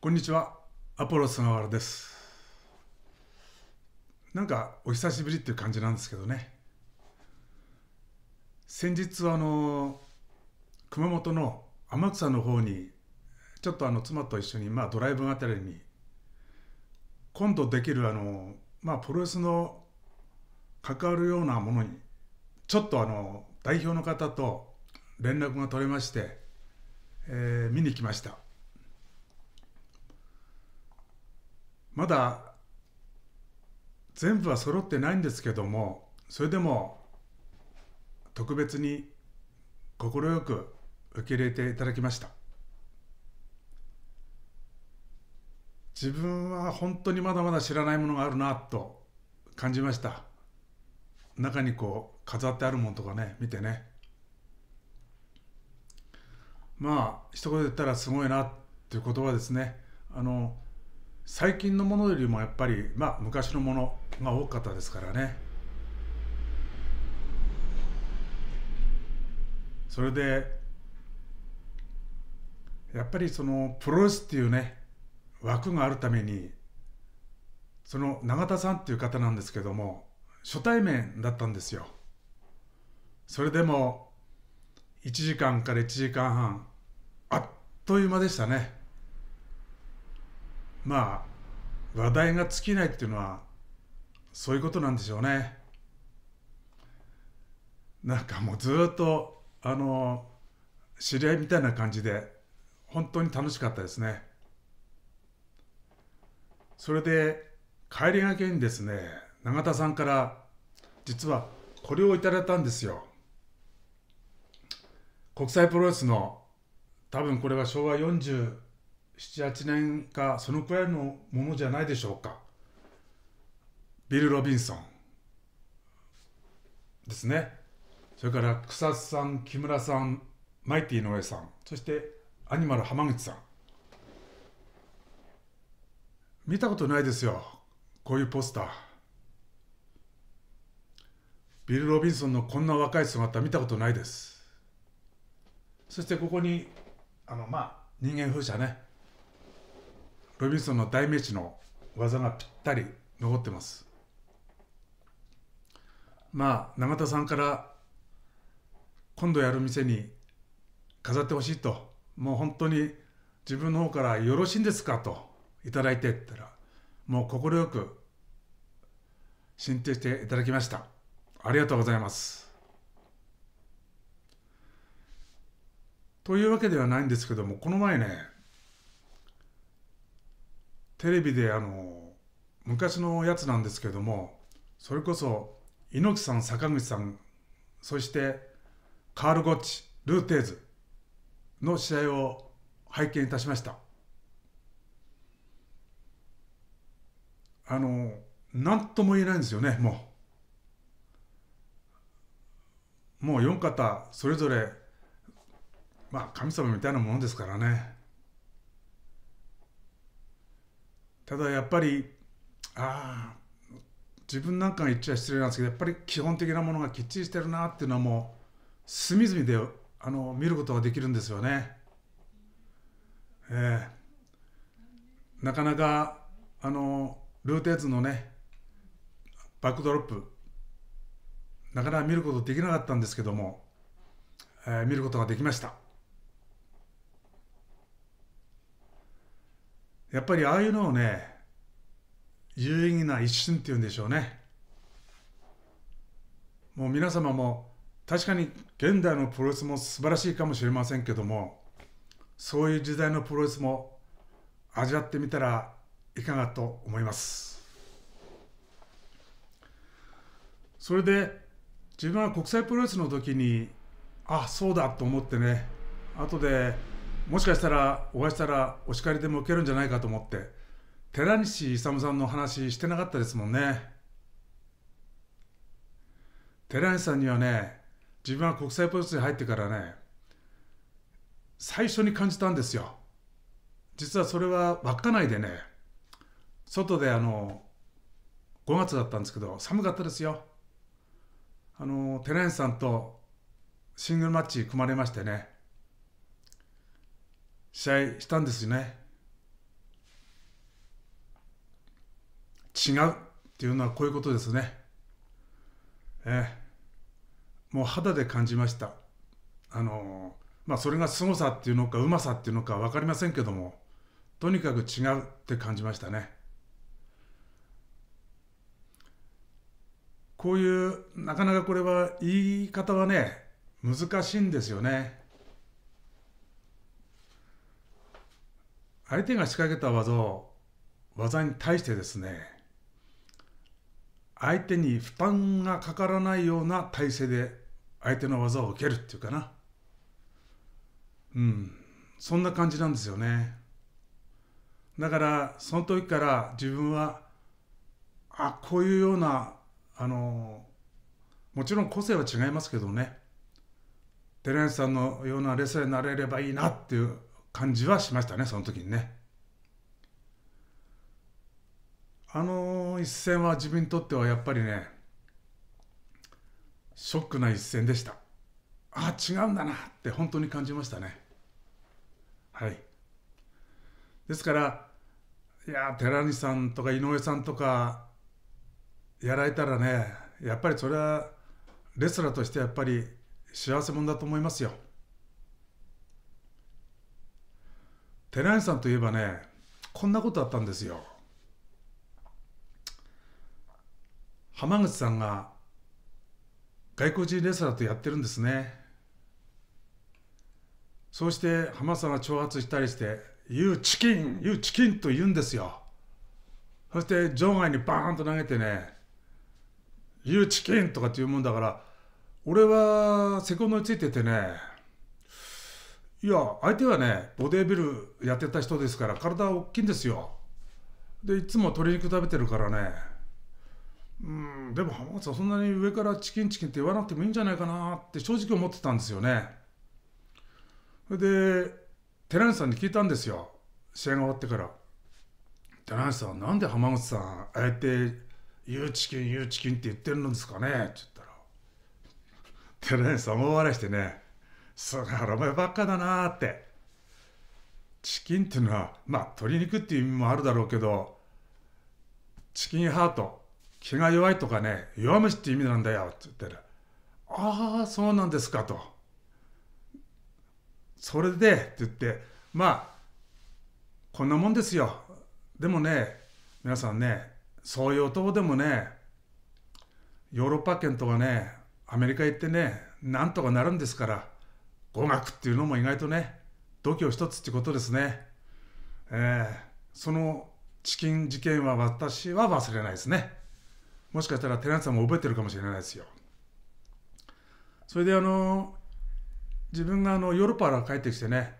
こんにちは、アポロ菅原です。なんかお久しぶりっていう感じなんですけどね。先日あの熊本の天草の方にちょっとあの妻と一緒にまあドライブあたりに今度できるあのまあプロレスの関わるようなものにちょっとあの代表の方と連絡が取れまして、えー、見に来ました。まだ全部は揃ってないんですけどもそれでも特別に快く受け入れていただきました自分は本当にまだまだ知らないものがあるなと感じました中にこう飾ってあるものとかね見てねまあ一言で言ったらすごいなっていう言葉ですねあの最近のものよりもやっぱり、まあ、昔のものが多かったですからねそれでやっぱりそのプロレスっていうね枠があるためにその永田さんっていう方なんですけども初対面だったんですよそれでも1時間から1時間半あっという間でしたねまあ話題が尽きないっていうのはそういうことなんでしょうねなんかもうずっとあの知り合いみたいな感じで本当に楽しかったですねそれで帰りがけにですね永田さんから実はこれをいただいたんですよ国際プロレスの多分これは昭和40 78年かそのくらいのものじゃないでしょうかビル・ロビンソンですねそれから草津さん木村さんマイティノエさんそしてアニマル浜口さん見たことないですよこういうポスタービル・ロビンソンのこんな若い姿見たことないですそしてここにあのまあ人間風車ねロビンソンの代名詞の技がぴったり残ってます。まあ、永田さんから今度やる店に飾ってほしいと、もう本当に自分の方からよろしいんですかといいてったら、もう快く進呈していただきました。ありがとうございます。というわけではないんですけども、この前ね、テレビであの昔のやつなんですけどもそれこそ猪木さん坂口さんそしてカール・ゴッチルーテーズの試合を拝見いたしましたあの何とも言えないんですよねもうもう4方それぞれまあ神様みたいなものですからねただやっぱりああ自分なんかが言っちゃ失礼なんですけどやっぱり基本的なものがきっちりしてるなっていうのはもう隅々であの見ることができるんですよね。えー、なかなかあのルーテーズのねバックドロップなかなか見ることできなかったんですけども、えー、見ることができました。やっぱりああいうのをね有意義な一瞬っていうんでしょうねもう皆様も確かに現代のプロレスも素晴らしいかもしれませんけどもそういう時代のプロレスも味わってみたらいかがと思いますそれで自分は国際プロレスの時にあそうだと思ってね後でもしかしたらお会いしたらお叱りでも受けるんじゃないかと思って寺西勇さんの話してなかったですもんね寺西さんにはね自分は国際ポスに入ってからね最初に感じたんですよ実はそれは稚内でね外であの5月だったんですけど寒かったですよあの寺西さんとシングルマッチ組まれましてね試合したんですよね違うっていうのはこういうことですねええもう肌で感じましたあのまあそれが凄さっていうのかうまさっていうのか分かりませんけどもとにかく違うって感じましたねこういうなかなかこれは言い方はね難しいんですよね相手が仕掛けた技を技に対してですね相手に負担がかからないような体勢で相手の技を受けるっていうかなうんそんな感じなんですよねだからその時から自分はあこういうようなあのもちろん個性は違いますけどね寺内さんのようなレスラーになれればいいなっていう感じはしましたね、その時にね。あの一戦は自分にとってはやっぱりね、ショックな一戦でした。ああ、違うんだなって本当に感じましたね。はい。ですから、いや寺西さんとか井上さんとかやられたらねやっぱりそれはレスラーとしてやっぱり幸せ者だと思いますよ。寺西さんといえばねこんなことあったんですよ浜口さんが外国人レスラーとやってるんですねそうして浜さんが挑発したりして「You チキン You チキン」と言うんですよそして場外にバーンと投げてね「You チキン」とかって言うもんだから俺はセコンドについててねいや相手はねボディービルやってた人ですから体大きいんですよでいつも鶏肉食べてるからねうんでも浜松さんそんなに上からチキンチキンって言わなくてもいいんじゃないかなって正直思ってたんですよねで寺西さんに聞いたんですよ試合が終わってから寺西さんなんで浜口さんあえて「ゆうチキンゆうチキン」って言ってるんですかねって言ったら寺西さん大笑いしてねそら、お前ばっかだなーって。チキンっていうのは、まあ、鶏肉っていう意味もあるだろうけど、チキンハート、気が弱いとかね、弱虫って意味なんだよって言ったら、ああ、そうなんですかと。それで、って言って、まあ、こんなもんですよ。でもね、皆さんね、そういう男でもね、ヨーロッパ圏とかね、アメリカ行ってね、なんとかなるんですから。語学っていうのも意外とね度胸一つってことですねえー、そのチキン事件は私は忘れないですねもしかしたら寺内さんも覚えてるかもしれないですよそれであの自分があのヨーロッパから帰ってきてね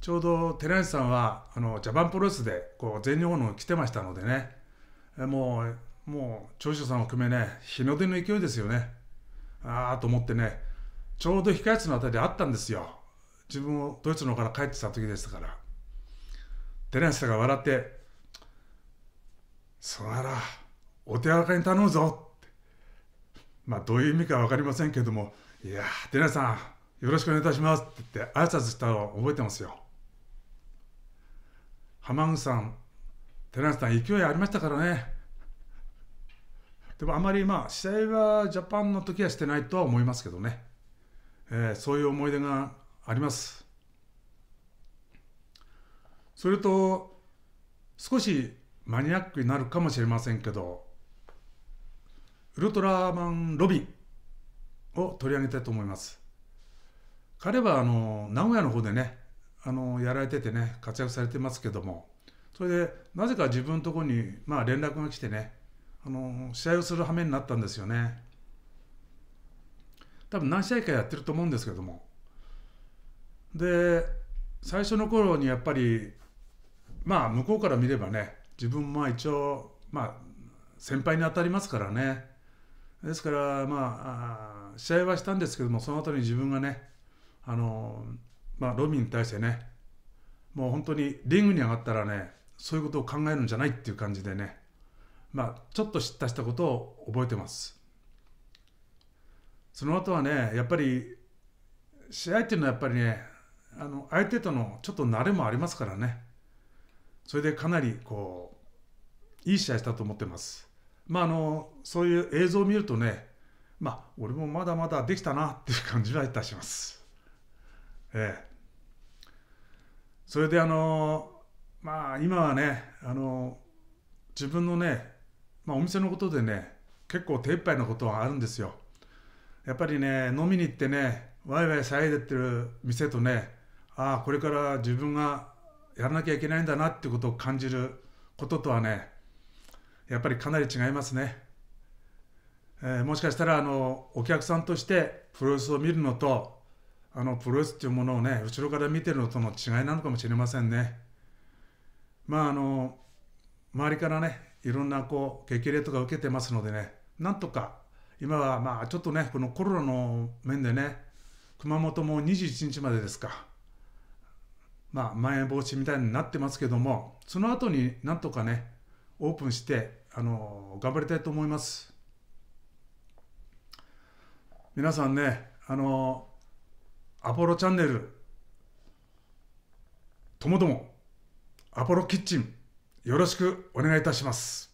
ちょうど寺内さんはあのジャパンプロレスでこう全日本の来てましたのでねもうもう長州さんを含めね日の出の勢いですよねああと思ってねちょうど控室のあたりであったんですよ自分もドイツの方から帰ってた時でしたからテレンスが笑って「そららお手柔らかに頼むぞ」ってまあどういう意味か分かりませんけども「いやテレンさんよろしくお願いいたします」って言って挨拶したのを覚えてますよ浜口さん寺内さん勢いありましたからねでもあまりまあ試合はジャパンの時はしてないとは思いますけどねえー、そういう思い出がありますそれと少しマニアックになるかもしれませんけどウルトラマンロビンを取り上げたいと思います彼はあの名古屋の方でねあのやられててね活躍されてますけどもそれでなぜか自分のとこに、まあ、連絡が来てねあの試合をする羽目になったんですよね多分何試合かやってると思うんですけどもで最初の頃にやっぱりまあ向こうから見ればね自分も一応まあ先輩に当たりますからねですからまあ試合はしたんですけどもその後に自分がねあのまあロミに対してねもう本当にリングに上がったらねそういうことを考えるんじゃないっていう感じでねまあちょっと知ったしたことを覚えてます。その後はね、やっぱり試合っていうのはやっぱりね、あの相手とのちょっと慣れもありますからね、それでかなりこういい試合したと思ってます。まあ、あのそういう映像を見るとね、まあ、俺もまだまだできたなっていう感じはいたします。ええ。それであのまあ今はねあの自分のね、まあ、お店のことでね結構手一杯のことはあるんですよ。やっぱりね飲みに行ってねワイワイ騒いでってる店とねああこれから自分がやらなきゃいけないんだなってことを感じることとはねやっぱりかなり違いますね、えー、もしかしたらあのお客さんとしてプロレスを見るのとあのプロレスっていうものをね後ろから見てるのとの違いなのかもしれませんねまああの周りからねいろんなこう激励とか受けてますのでねなんとか今はまあちょっとねこのコロナの面でね熊本も21日までですかまあまん延防止みたいになってますけどもその後になんとかねオープンしてあの頑張りたいと思います皆さんねあのアポロチャンネルともどもアポロキッチンよろしくお願いいたします